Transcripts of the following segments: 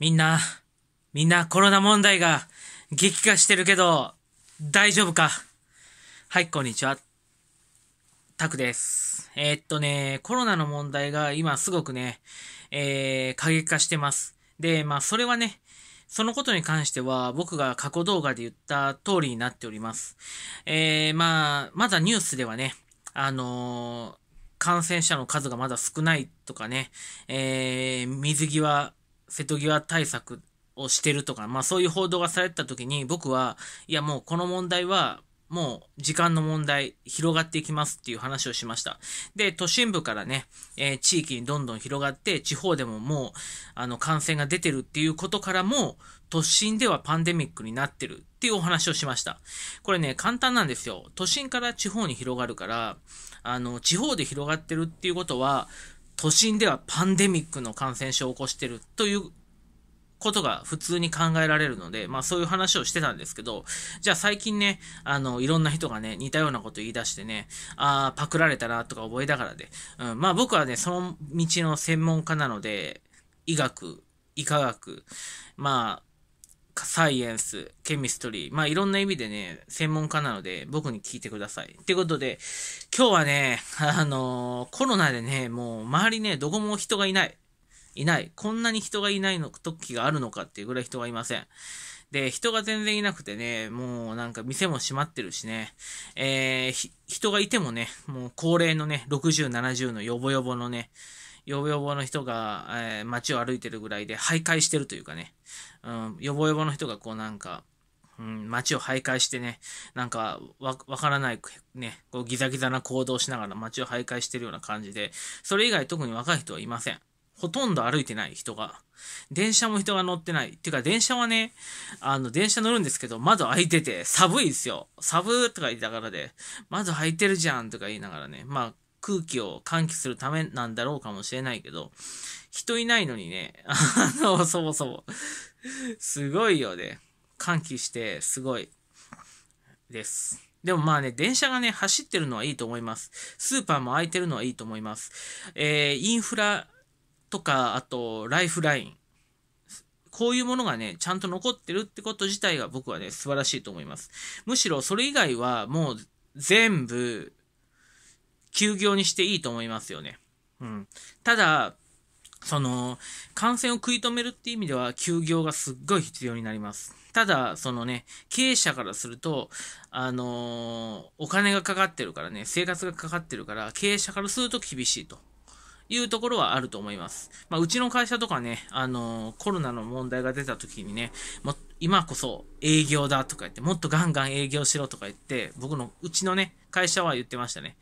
みんな、みんなコロナ問題が激化してるけど、大丈夫かはい、こんにちは。タクです。えー、っとね、コロナの問題が今すごくね、えー、過激化してます。で、まあ、それはね、そのことに関しては僕が過去動画で言った通りになっております。えー、まあ、まだニュースではね、あのー、感染者の数がまだ少ないとかね、えー、水際瀬戸際対策をしてるとか、まあそういう報道がされた時に僕は、いやもうこの問題はもう時間の問題広がっていきますっていう話をしました。で、都心部からね、えー、地域にどんどん広がって、地方でももう、あの、感染が出てるっていうことからも、都心ではパンデミックになってるっていうお話をしました。これね、簡単なんですよ。都心から地方に広がるから、あの、地方で広がってるっていうことは、都心ではパンデミックの感染症を起こしてるということが普通に考えられるので、まあそういう話をしてたんですけど、じゃあ最近ね、あの、いろんな人がね、似たようなこと言い出してね、ああ、パクられたなとか覚えながらで、うん、まあ僕はね、その道の専門家なので、医学、医科学、まあ、サイエンス、ケミストリー、まあいろんな意味でね、専門家なので僕に聞いてください。ってことで、今日はね、あのー、コロナでね、もう周りね、どこも人がいない。いない。こんなに人がいないの時があるのかっていうぐらい人がいません。で、人が全然いなくてね、もうなんか店も閉まってるしね、えー、人がいてもね、もう高齢のね、60、70のヨボヨボのね、ヨボヨボの人が、えー、街を歩いてるぐらいで徘徊してるというかね、うん、ヨボヨボの人がこうなんか、うん、街を徘徊してね、なんかわからない、ね、こうギザギザな行動しながら街を徘徊してるような感じで、それ以外特に若い人はいません。ほとんど歩いてない人が。電車も人が乗ってない。っていうか、電車はね、あの、電車乗るんですけど、窓開いてて、寒いですよ。寒ーとか言いながらで、窓開いてるじゃんとか言いながらね。まあ、空気を喚起するためなんだろうかもしれないけど、人いないのにね、あの、そもそも、すごいよね。換気して、すごい、です。でもまあね、電車がね、走ってるのはいいと思います。スーパーも空いてるのはいいと思います。えー、インフラとか、あと、ライフライン。こういうものがね、ちゃんと残ってるってこと自体が僕はね、素晴らしいと思います。むしろそれ以外はもう全部休業にしていいと思いますよね。うん。ただ、その、感染を食い止めるっていう意味では、休業がすっごい必要になります。ただ、そのね、経営者からすると、あのー、お金がかかってるからね、生活がかかってるから、経営者からすると厳しいと。いうところはあると思います。まあ、うちの会社とかね、あのー、コロナの問題が出た時にね、も今こそ営業だとか言って、もっとガンガン営業しろとか言って、僕の、うちのね、会社は言ってましたね。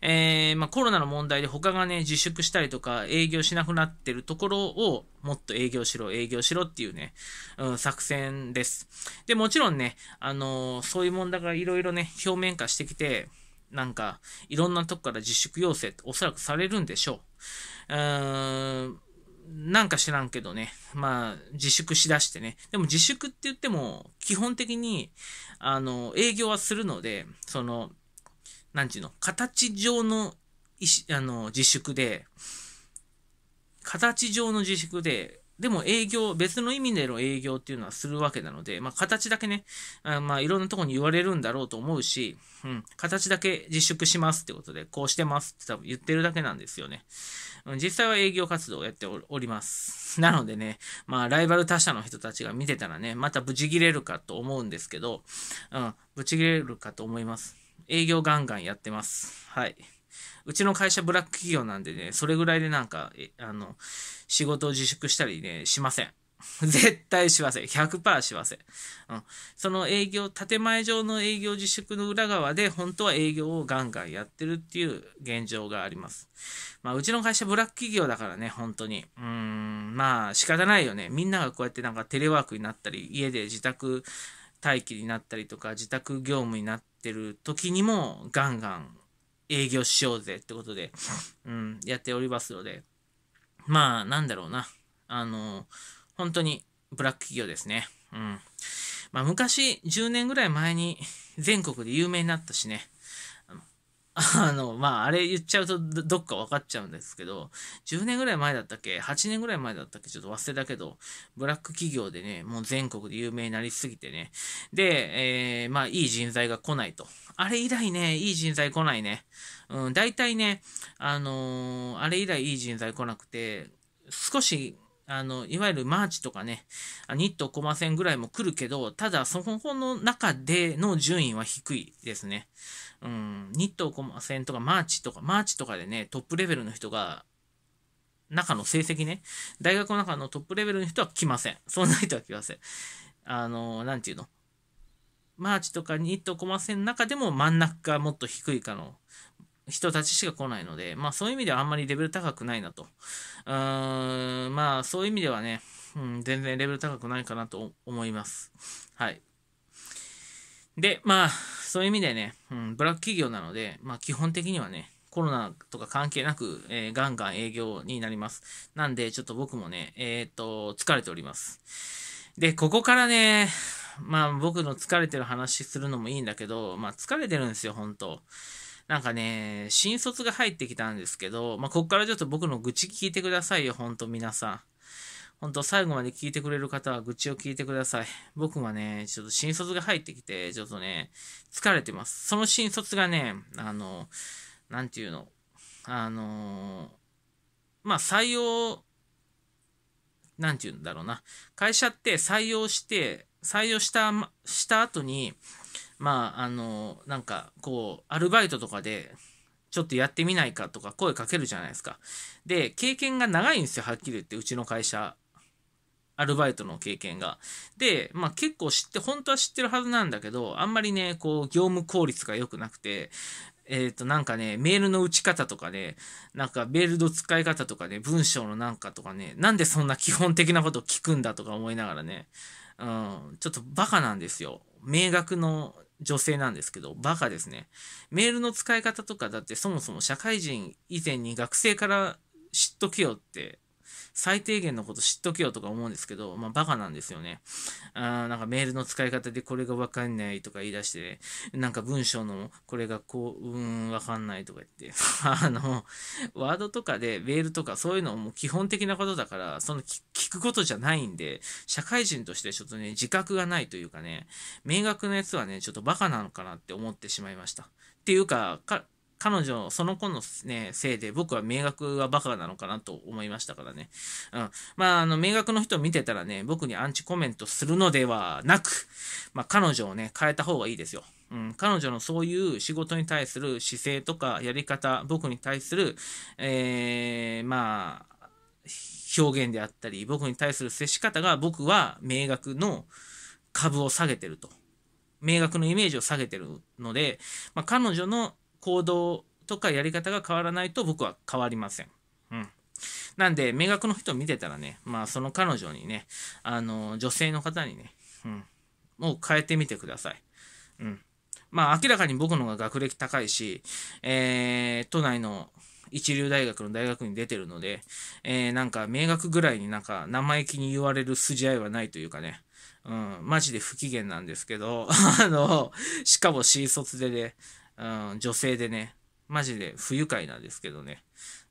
えー、まあ、コロナの問題で他がね、自粛したりとか営業しなくなってるところをもっと営業しろ、営業しろっていうね、うん、作戦です。で、もちろんね、あのー、そういう問題がいろいろね、表面化してきて、なんか、いろんなとこから自粛要請っておそらくされるんでしょう。うーんなんか知らんけどね。まあ、自粛しだしてね。でも自粛って言っても、基本的に、あの、営業はするので、その、なんちゅうの、形上のあの自粛で、形状の自粛で、でも営業、別の意味での営業っていうのはするわけなので、まあ形だけね、あまあいろんなとこに言われるんだろうと思うし、うん、形だけ自粛しますってことで、こうしてますって多分言ってるだけなんですよね。うん、実際は営業活動をやっております。なのでね、まあライバル他社の人たちが見てたらね、またブチギレるかと思うんですけど、うん、ブチギレるかと思います。営業ガンガンやってます。はい。うちの会社ブラック企業なんでね、それぐらいでなんか、あの、仕事を自粛したりね、しません。絶対しません。100%しません。うん。その営業、建前上の営業自粛の裏側で、本当は営業をガンガンやってるっていう現状があります。まあ、うちの会社ブラック企業だからね、本当に。うーん、まあ、仕方ないよね。みんながこうやってなんかテレワークになったり、家で自宅待機になったりとか自宅業務になってる時にもガンガン営業しようぜってことで、うん、やっておりますので、まあ、なんだろうな。あの、本当にブラック企業ですね。うん。まあ、昔、10年ぐらい前に全国で有名になったしね。あの、まあ、あれ言っちゃうとどっか分かっちゃうんですけど、10年ぐらい前だったっけ ?8 年ぐらい前だったっけちょっと忘れたけど、ブラック企業でね、もう全国で有名になりすぎてね。で、えー、まあ、いい人材が来ないと。あれ以来ね、いい人材来ないね。うん、大体ね、あのー、あれ以来いい人材来なくて、少し、あの、いわゆるマーチとかね、ニットコマ線ぐらいも来るけど、ただそこの中での順位は低いですね。うん、ニットコマ戦とかマーチとか、マーチとかでね、トップレベルの人が、中の成績ね、大学の中のトップレベルの人は来ません。そんな人は来ません。あの、なんていうのマーチとかニットコマ戦の中でも真ん中がもっと低いかの人たちしか来ないので、まあそういう意味ではあんまりレベル高くないなと。うーん、まあそういう意味ではね、うん、全然レベル高くないかなと思います。はい。で、まあ、そういう意味でね、うん、ブラック企業なので、まあ、基本的にはね、コロナとか関係なく、えー、ガンガン営業になります。なんで、ちょっと僕もね、えー、っと、疲れております。で、ここからね、まあ、僕の疲れてる話するのもいいんだけど、まあ、疲れてるんですよ、本当なんかね、新卒が入ってきたんですけど、まあ、こっからちょっと僕の愚痴聞いてくださいよ、ほんと皆さん。本当最後まで聞いてくれる方は愚痴を聞いてください。僕はね、ちょっと新卒が入ってきて、ちょっとね、疲れてます。その新卒がね、あの、なんていうの、あの、まあ、採用、なんていうんだろうな。会社って採用して、採用した、した後に、まあ、あの、なんか、こう、アルバイトとかで、ちょっとやってみないかとか声かけるじゃないですか。で、経験が長いんですよ、はっきり言って、うちの会社アルバイトの経験が。で、まあ結構知って、本当は知ってるはずなんだけど、あんまりね、こう、業務効率が良くなくて、えっ、ー、と、なんかね、メールの打ち方とかね、なんかメールの使い方とかね、文章のなんかとかね、なんでそんな基本的なことを聞くんだとか思いながらね、うん、ちょっとバカなんですよ。明学の女性なんですけど、バカですね。メールの使い方とかだってそもそも社会人以前に学生から知っとけよって最低限のこと知っとけよとか思うんですけど、まあ、バカなんですよね。あなんかメールの使い方でこれがわかんないとか言い出して、ね、なんか文章のこれがこう、うーん、わかんないとか言って、あの、ワードとかでメールとかそういうのも基本的なことだから、その聞くことじゃないんで、社会人としてちょっとね、自覚がないというかね、明確なやつはね、ちょっとバカなのかなって思ってしまいました。っていうか、か彼女、その子のね、せいで僕は名学はバカなのかなと思いましたからね。うん。まあ、あの、名学の人を見てたらね、僕にアンチコメントするのではなく、まあ、彼女をね、変えた方がいいですよ。うん、彼女のそういう仕事に対する姿勢とかやり方、僕に対する、えー、まあ、表現であったり、僕に対する接し方が僕は名学の株を下げてると。名学のイメージを下げてるので、まあ、彼女の行動とかやり方が変わらないと僕は変わりません。うん。なんで、明学の人見てたらね、まあその彼女にね、あの、女性の方にね、うん、もう変えてみてください。うん。まあ明らかに僕の方が学歴高いし、えー、都内の一流大学の大学に出てるので、えー、なんか明学ぐらいになんか生意気に言われる筋合いはないというかね、うん、マジで不機嫌なんですけど、あの、しかも新卒でね、うん、女性でね、マジで不愉快なんですけどね。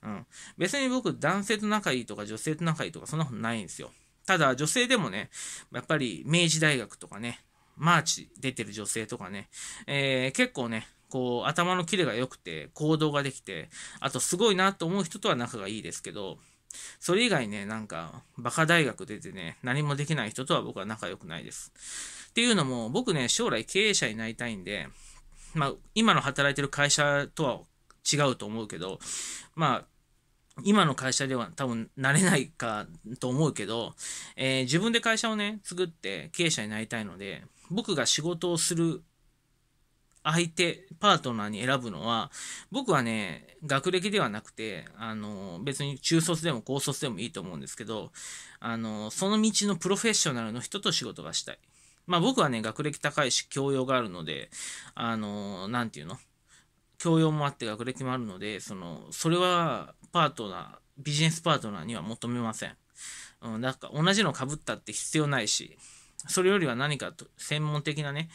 うん。別に僕、男性と仲いいとか女性と仲いいとかそんなことないんですよ。ただ、女性でもね、やっぱり明治大学とかね、マーチ出てる女性とかね、えー、結構ね、こう、頭のキレが良くて、行動ができて、あとすごいなと思う人とは仲がいいですけど、それ以外ね、なんか、バカ大学出てね、何もできない人とは僕は仲良くないです。っていうのも、僕ね、将来経営者になりたいんで、まあ、今の働いてる会社とは違うと思うけど、まあ、今の会社では多分なれないかと思うけど、えー、自分で会社をね、作って経営者になりたいので、僕が仕事をする相手、パートナーに選ぶのは、僕はね、学歴ではなくて、あの、別に中卒でも高卒でもいいと思うんですけど、あの、その道のプロフェッショナルの人と仕事がしたい。まあ僕はね、学歴高いし、教養があるので、あのー、なんていうの教養もあって学歴もあるので、その、それはパートナー、ビジネスパートナーには求めません。うん、なんか同じの被ったって必要ないし、それよりは何かと専門的なね、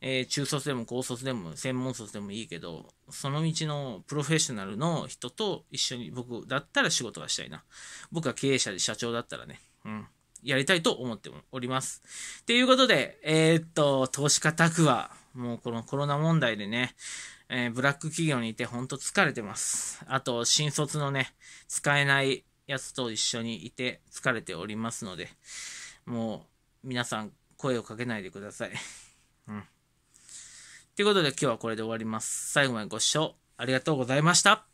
えー、中卒でも高卒でも専門卒でもいいけど、その道のプロフェッショナルの人と一緒に僕だったら仕事がしたいな。僕は経営者で社長だったらね。うん。やりたいと思っております。ということで、えー、っと、投資家宅は、もうこのコロナ問題でね、えー、ブラック企業にいてほんと疲れてます。あと、新卒のね、使えないやつと一緒にいて疲れておりますので、もう、皆さん声をかけないでください。うん。ということで今日はこれで終わります。最後までご視聴ありがとうございました。